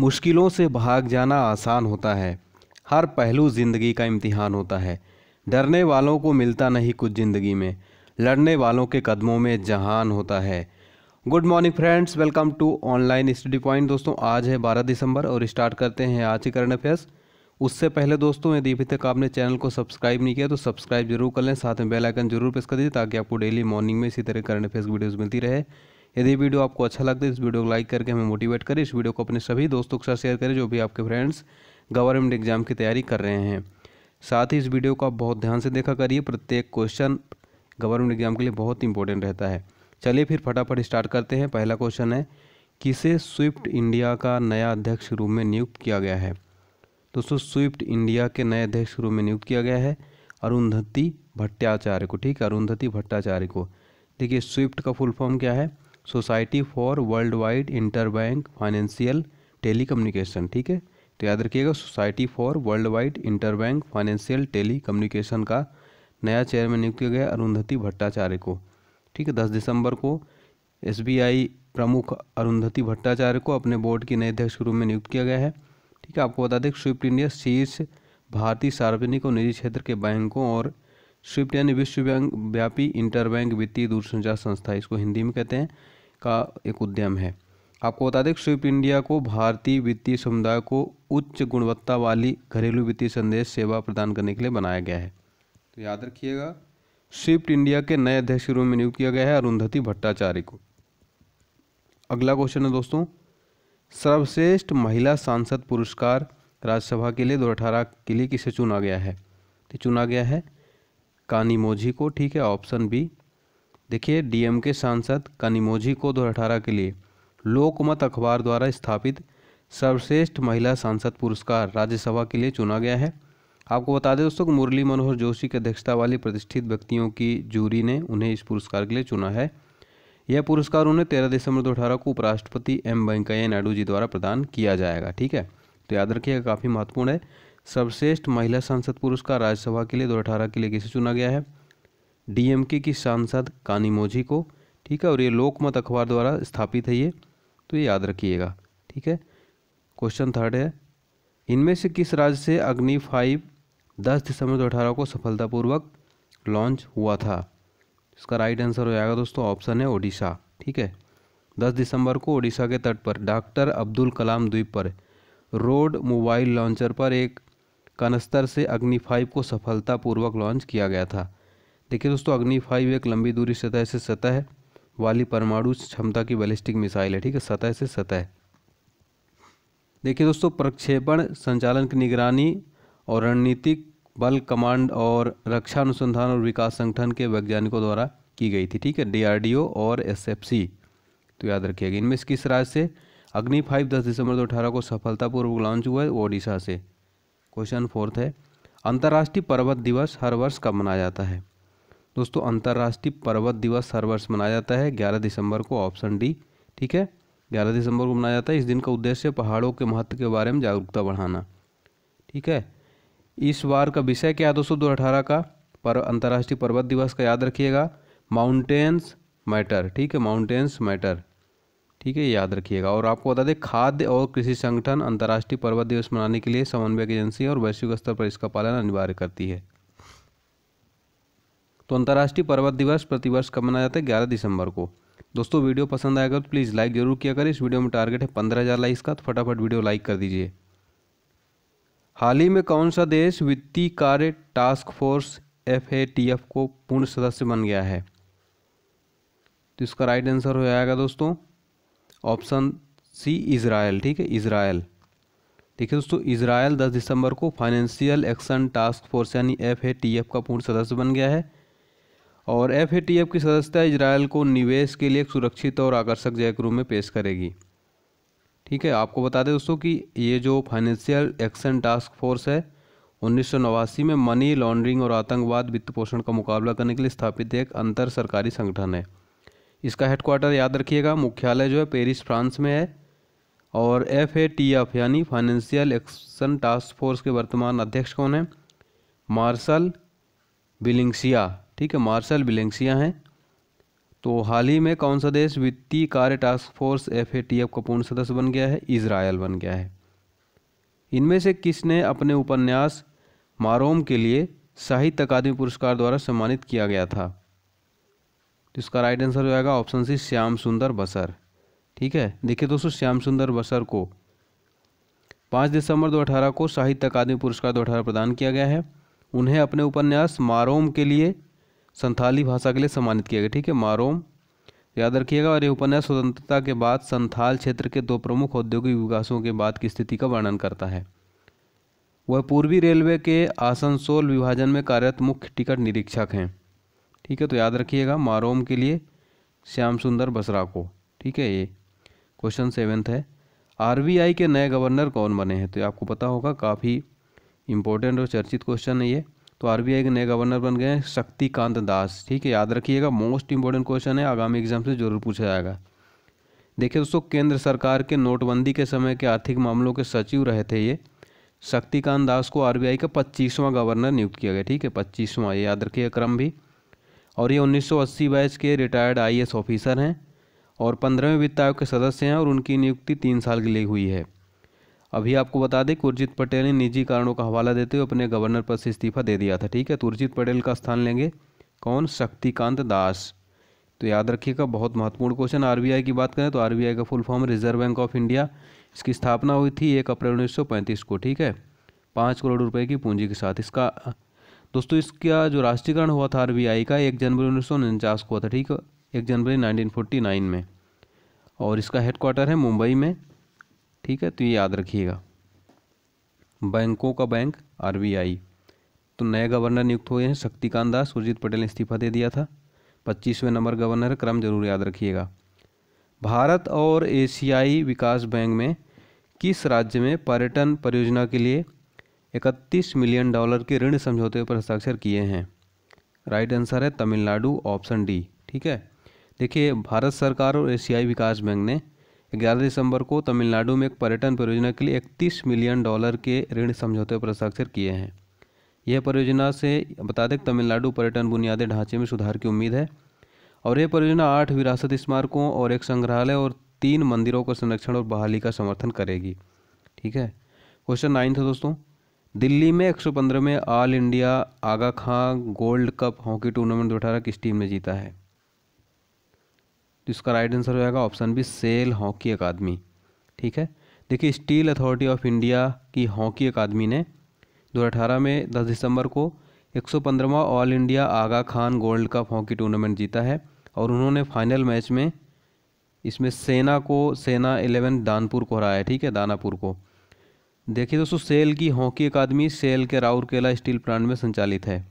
मुश्किलों से भाग जाना आसान होता है हर पहलू ज़िंदगी का इम्तिहान होता है डरने वालों को मिलता नहीं कुछ ज़िंदगी में लड़ने वालों के कदमों में जहान होता है good morning friends welcome to online study point दोस्तों आज है 12 दिसंबर और स्टार्ट करते हैं आज के करंट अफेयर्स उससे पहले दोस्तों यदि अभी तक आपने चैनल को सब्सक्राइब नहीं किया तो सब्सक्राइब जरूर कर लें साथ में बेलाइकन जरूर प्रेस कर दीजिए ताकि आपको डेली मॉर्निंग में इसी तरह करंट अफेयर्स वीडियोज़ मिलती रहे यदि वीडियो आपको अच्छा लगता है इस वीडियो को लाइक करके हमें मोटिवेट करें इस वीडियो को अपने सभी दोस्तों के साथ शेयर करें जो भी आपके फ्रेंड्स गवर्नमेंट एग्जाम की तैयारी कर रहे हैं साथ ही इस वीडियो को आप बहुत ध्यान से देखा करिए प्रत्येक क्वेश्चन गवर्नमेंट एग्जाम के लिए बहुत इंपॉर्टेंट रहता है चलिए फिर फटाफट स्टार्ट करते हैं पहला क्वेश्चन है किसे स्विफ्ट इंडिया का नया अध्यक्ष रूप में नियुक्त किया गया है दोस्तों स्विफ्ट इंडिया के नए अध्यक्ष रूप में नियुक्त किया गया है अरुंधति भट्टाचार्य को ठीक है अरुंधति भट्टाचार्य को देखिए स्विफ्ट का फुल फॉर्म क्या है society for worldwide interbank financial telecommunication ठीक है तो याद रखिएगा society for worldwide interbank financial telecommunication का नया चेयरमैन नियुक्त किया गया अरुंधति भट्टाचार्य को ठीक है दस दिसंबर को एस प्रमुख अरुंधति भट्टाचार्य को अपने बोर्ड के नए अध्यक्ष के रूप में नियुक्त किया गया है ठीक है आपको बता दें स्विफ्ट इंडिया शीर्ष भारतीय सार्वजनिक और निजी क्षेत्र के बैंकों और स्विफ्ट यानी विश्व बैंक व्यापी इंटरबैंक वित्तीय दूरसंचार संस्था इसको हिंदी में कहते हैं का एक उद्यम है आपको बता दें स्विप इंडिया को भारतीय वित्तीय समुदाय को उच्च गुणवत्ता वाली घरेलू वित्तीय संदेश सेवा प्रदान करने के लिए बनाया गया है तो याद रखिएगा स्विफ्ट इंडिया के नए अध्यक्ष के रूप में नियुक्त किया गया है अरुंधति भट्टाचार्य को अगला क्वेश्चन है दोस्तों सर्वश्रेष्ठ महिला सांसद पुरस्कार राज्यसभा के लिए दो अठारह के लिए किसे चुना गया है तो चुना गया है कानी मोझी को ठीक है ऑप्शन बी देखिए डीएम के सांसद कनिमोझी को दो के लिए लोकमत अखबार द्वारा स्थापित सर्वश्रेष्ठ महिला सांसद पुरस्कार राज्यसभा के लिए चुना गया है आपको बता दें दोस्तों मुरली मनोहर जोशी की अध्यक्षता वाली प्रतिष्ठित व्यक्तियों की जूरी ने उन्हें इस पुरस्कार के लिए चुना है यह पुरस्कार उन्हें तेरह दिसंबर दो अठारह को उपराष्ट्रपति एम वेंकैया नायडू जी द्वारा प्रदान किया जाएगा ठीक है तो याद रखिएगा काफ़ी महत्वपूर्ण है सर्वश्रेष्ठ महिला सांसद पुरस्कार राज्यसभा के लिए दो अठारह के लिए किसे चुना गया है डीएमके की सांसद मोझी को ठीक है और ये लोकमत अखबार द्वारा स्थापित है ये तो ये याद रखिएगा ठीक है क्वेश्चन थर्ड है इनमें से किस राज्य से अग्नि फाइव दस दिसंबर दो अठारह को सफलतापूर्वक लॉन्च हुआ था इसका राइट आंसर हो जाएगा दोस्तों ऑप्शन है ओडिशा ठीक है दस दिसंबर को ओडिशा के तट पर डॉक्टर अब्दुल कलाम द्वीप पर रोड मोबाइल लॉन्चर पर एक कनस्तर से अग्नि फाइव को सफलतापूर्वक लॉन्च किया गया था देखिए दोस्तों अग्नि फाइव एक लंबी दूरी सतह से सतह वाली परमाणु क्षमता की बैलिस्टिक मिसाइल है ठीक है सतह से सतह देखिए दोस्तों प्रक्षेपण संचालन की निगरानी और रणनीतिक बल कमांड और रक्षा अनुसंधान और विकास संगठन के वैज्ञानिकों द्वारा की गई थी ठीक है डीआरडीओ और एसएफसी तो याद रखिएगा इनमें किस राज्य से अग्नि फाइव दस दिसंबर दो अठारह को सफलतापूर्वक लॉन्च हुआ है ओडिशा से क्वेश्चन फोर्थ है अंतर्राष्ट्रीय पर्वत दिवस हर वर्ष कब मनाया जाता है दोस्तों अंतर्राष्ट्रीय पर्वत दिवस हर वर्ष मनाया जाता है ग्यारह दिसंबर को ऑप्शन डी ठीक है ग्यारह दिसंबर को मनाया जाता है इस दिन का उद्देश्य पहाड़ों के महत्व के बारे में जागरूकता बढ़ाना ठीक है इस बार का विषय क्या है दोस्तों दो अठारह का पर अंतर्राष्ट्रीय पर्वत दिवस का याद रखिएगा माउंटेन्स मैटर ठीक है माउंटेन्स मैटर ठीक है याद रखिएगा और आपको बता दें खाद्य और कृषि संगठन अंतर्राष्ट्रीय पर्वत दिवस मनाने के लिए समन्वयक एजेंसी और वैश्विक स्तर पर इसका पालन अनिवार्य करती है तो अंतर्राष्ट्रीय पर्वत दिवस प्रतिवर्ष कब मनाया जाता है ग्यारह दिसंबर को दोस्तों वीडियो पसंद आएगा तो प्लीज़ लाइक जरूर किया करें इस वीडियो में टारगेट है पंद्रह हज़ार लाइक्स का तो फटाफट वीडियो लाइक कर दीजिए हाल ही में कौन सा देश वित्तीय कार्य task force F A T F को पूर्ण सदस्य बन गया है तो इसका राइट आंसर हो जाएगा दोस्तों ऑप्शन सी इसराइल ठीक है इसराइल ठीक है दोस्तों इसराइल दस दिसंबर को फाइनेंशियल एक्शन टास्क फोर्स यानी एफ ए टी एफ का पूर्ण सदस्य बन गया है और एफ की सदस्यता इसराइल को निवेश के लिए एक सुरक्षित और आकर्षक जय के रूप में पेश करेगी ठीक है आपको बता दें दोस्तों कि ये जो फाइनेंशियल एक्शन टास्क फोर्स है उन्नीस में मनी लॉन्ड्रिंग और आतंकवाद वित्त पोषण का मुकाबला करने के लिए स्थापित एक अंतर सरकारी संगठन है इसका हेडक्वार्टर याद रखिएगा मुख्यालय जो है पेरिस फ्रांस में है और एफ ए टी एफ यानी फाइनेंशियल एक्शन टास्क फोर्स के वर्तमान अध्यक्ष कौन है मार्शल बिलिंगसिया ठीक है मार्शल बिलेंसिया हैं तो हाल ही में कौन सा देश वित्तीय कार्य task force F A T F का पूर्ण सदस्य बन गया है इसराइल बन गया है इनमें से किसने अपने उपन्यास मारोम के लिए साहित्य अकादमी पुरस्कार द्वारा सम्मानित किया गया था तो इसका राइट आंसर हो जाएगा ऑप्शन सी श्याम सुंदर बसर ठीक है देखिए दोस्तों श्याम सुंदर बसर को पाँच दिसंबर दो को साहित्य अकादमी पुरस्कार दो प्रदान किया गया है उन्हें अपने उपन्यास मारोम के लिए संथाली भाषा के लिए सम्मानित किया गया ठीक है मारोम याद रखिएगा और ये उपन्यास स्वतंत्रता के बाद संथाल क्षेत्र के दो प्रमुख औद्योगिक विकासों के बाद की स्थिति का वर्णन करता है वह पूर्वी रेलवे के आसनसोल विभाजन में कार्यरत मुख्य टिकट निरीक्षक हैं ठीक है तो याद रखिएगा मारोम के लिए श्याम सुंदर बसरा को ठीक है ये क्वेश्चन सेवेंथ है आरबीआई के नए गवर्नर कौन बने हैं तो ये आपको पता होगा काफ़ी इम्पोर्टेंट और चर्चित क्वेश्चन है ये तो आर के नए गवर्नर बन गए शक्तिकांत दास ठीक है याद रखिएगा मोस्ट इंपॉर्टेंट क्वेश्चन है आगामी एग्जाम से जरूर पूछा जाएगा देखिए दोस्तों केंद्र सरकार के नोटबंदी के समय के आर्थिक मामलों के सचिव रहे थे ये शक्तिकांत दास को आरबीआई का पच्चीसवां गवर्नर नियुक्त किया गया ठीक है पच्चीसवां ये याद रखिएगा क्रम भी और ये 1980 बैच के रिटायर्ड आईएएस ऑफिसर हैं और पंद्रहवें वित्त आयोग के सदस्य हैं और उनकी नियुक्ति तीन साल के लिए हुई है अभी आपको बता दें कि उर्जित पटेल ने निजी कारणों का हवाला देते हुए अपने गवर्नर पद से इस्तीफा दे दिया था ठीक है तो उर्जित पटेल का स्थान लेंगे कौन शक्तिकांत दास तो याद रखिएगा बहुत महत्वपूर्ण क्वेश्चन आरबीआई की बात करें तो आरबीआई का full form reserve bank of India इसकी स्थापना हुई थी एक अप्रैल उन्नीस को ठीक है पाँच करोड़ रुपये की पूंजी के साथ इसका दोस्तों इसका जो राष्ट्रीयकरण हुआ था आर का एक जनवरी उन्नीस को हुआ था ठीक है एक जनवरी नाइनटीन में और इसका हेडक्वार्टर है मुंबई में ठीक है तो ये याद रखिएगा बैंकों का बैंक आरबीआई तो नए गवर्नर नियुक्त हुए हैं शक्तिकांत दास सुरजीत पटेल ने इस्तीफा दे दिया था पच्चीसवें नंबर गवर्नर क्रम जरूर याद रखिएगा भारत और एशियाई विकास बैंक में किस राज्य में पर्यटन परियोजना के लिए 31 मिलियन डॉलर के ऋण समझौते पर हस्ताक्षर किए हैं राइट आंसर है तमिलनाडु ऑप्शन डी ठीक है देखिए भारत सरकार और एशियाई विकास बैंक ने ग्यारह दिसंबर को तमिलनाडु में एक पर्यटन परियोजना के लिए इकतीस मिलियन डॉलर के ऋण समझौते पर हस्ताक्षर किए हैं यह परियोजना से बता दें तमिलनाडु पर्यटन बुनियादी ढांचे में सुधार की उम्मीद है और यह परियोजना आठ विरासत स्मारकों और एक संग्रहालय और तीन मंदिरों का संरक्षण और बहाली का समर्थन करेगी ठीक है क्वेश्चन नाइन्थ है दोस्तों दिल्ली में एक सौ पंद्रह में all India Aga Khan gold cup hockey tournament दो किस टीम ने जीता है तो इसका राइट आंसर हो जाएगा option B SAIL hockey academy ठीक है देखिए स्टील अथॉरिटी ऑफ इंडिया की हॉकी अकादमी ने 2018 में 10 दिसंबर को 115वां all India Aga Khan gold cup hockey tournament जीता है और उन्होंने फाइनल मैच में इसमें सेना को सेना एलेवन दानपुर को हराया ठीक है दानापुर को देखिए दोस्तों सेल की हॉकी अकादमी सेल के राउरकेला स्टील प्लांट में संचालित है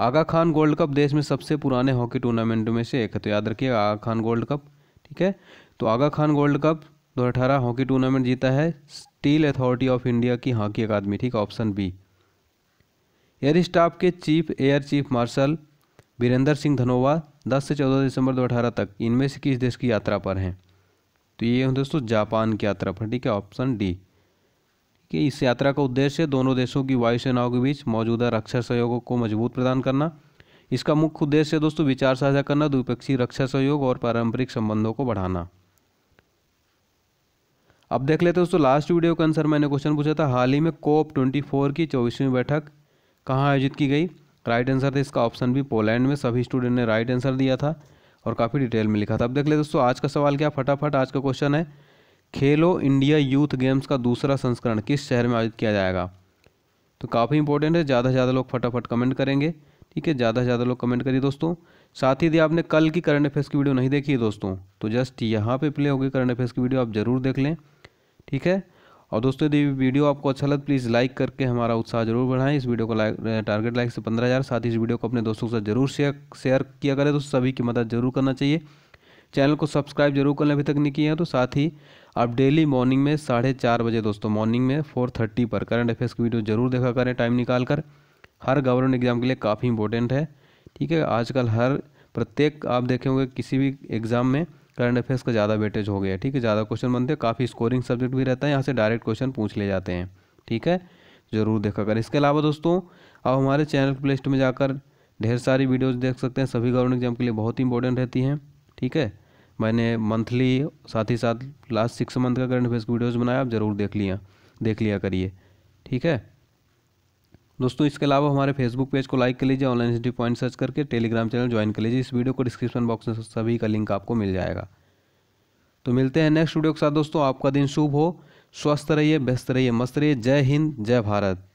आगा खान गोल्ड कप देश में सबसे पुराने हॉकी टूर्नामेंट में से एक है तो याद रखिए आगा खान गोल्ड कप ठीक है तो Aga Khan gold cup 2018 hockey tournament जीता है स्टील अथॉरिटी ऑफ इंडिया की हॉकी अकादमी ठीक ऑप्शन बी एयर स्टाफ के chief air chief marshal Virender Singh Dhanoa 10 से 14 दिसंबर 2018 तक इनमें से किस देश की यात्रा पर हैं तो ये दोस्तों जापान की यात्रा पर ठीक है ऑप्शन डी कि इस यात्रा का उद्देश्य दोनों देशों की वायुसेनाओं के बीच मौजूदा रक्षा सहयोगों को मजबूत प्रदान करना इसका मुख्य उद्देश्य दोस्तों विचार साझा करना द्विपक्षीय रक्षा सहयोग और पारंपरिक संबंधों को बढ़ाना अब देख लेते दोस्तों लास्ट वीडियो के आंसर मैंने क्वेश्चन पूछा था हाल ही में कोप ट्वेंटी फोर की चौबीसवीं बैठक कहाँ आयोजित की गई राइट आंसर था इसका ऑप्शन भी पोलैंड में सभी स्टूडेंट ने राइट आंसर दिया था और काफ़ी डिटेल में लिखा था अब देख लेते दोस्तों आज का सवाल क्या फटाफट आज का क्वेश्चन है खेलो इंडिया यूथ गेम्स का दूसरा संस्करण किस शहर में आयोजित किया जाएगा तो काफ़ी इंपॉर्टेंट है ज़्यादा से ज़्यादा लोग फटाफट कमेंट करेंगे ठीक है ज़्यादा से ज़्यादा लोग कमेंट करिए दोस्तों साथ ही यदि आपने कल की करंट अफेयर्स की वीडियो नहीं देखी है दोस्तों तो जस्ट यहाँ पे प्ले होगी करंट अफेयर्स की वीडियो आप ज़रूर देख लें ठीक है और दोस्तों यदि वीडियो आपको अच्छा लगे प्लीज़ लाइक करके हमारा उत्साह जरूर बढ़ाएं इस वीडियो को लाइक टारगेट लाइक से पंद्रह हज़ार साथ ही इस वीडियो को अपने दोस्तों के साथ जरूर शेयर शेयर किया करें तो सभी की मदद जरूर करना चाहिए चैनल को सब्सक्राइब जरूर कर लें अभी तक नहीं किया तो साथ ही आप डेली मॉर्निंग में साढ़े चार बजे दोस्तों मॉर्निंग में फोर थर्टी पर करंट अफेयर्स की वीडियो जरूर देखा करें टाइम निकाल कर हर गवर्नमेंट एग्जाम के लिए काफ़ी इंपॉर्टेंट है ठीक है आजकल हर प्रत्येक आप देखे होंगे किसी भी एग्ज़ाम में करंट अफेयर्स का ज़्यादा वेटेज हो गया ठीक है ज़्यादा क्वेश्चन बनते हैं काफ़ी स्कोरिंग सब्जेक्ट भी रहता है यहाँ से डायरेक्ट क्वेश्चन पूछ ले जाते हैं ठीक है ज़रूर देखा करें इसके अलावा दोस्तों आप हमारे चैनल प्ले स्टोर में जाकर ढेर सारी वीडियोज़ देख सकते हैं सभी गवर्नमेंट एग्जाम के लिए बहुत ही इंपॉर्टेंट रहती हैं ठीक है मैंने मंथली साथ ही साथ लास्ट सिक्स मंथ का करंट अफेयर्स की वीडियोज़ बनाया आप ज़रूर देख लिया देख लिया करिए ठीक है दोस्तों इसके अलावा हमारे फेसबुक पेज को लाइक कर लीजिए ऑनलाइन हिस्ट्री पॉइंट सर्च करके टेलीग्राम चैनल ज्वाइन कर लीजिए इस वीडियो को डिस्क्रिप्शन बॉक्स में सभी का लिंक आपको मिल जाएगा तो मिलते हैं नेक्स्ट वीडियो के साथ दोस्तों आपका दिन शुभ हो स्वस्थ रहिए व्यस्त रहिए मस्त रहिए जय हिंद जय भारत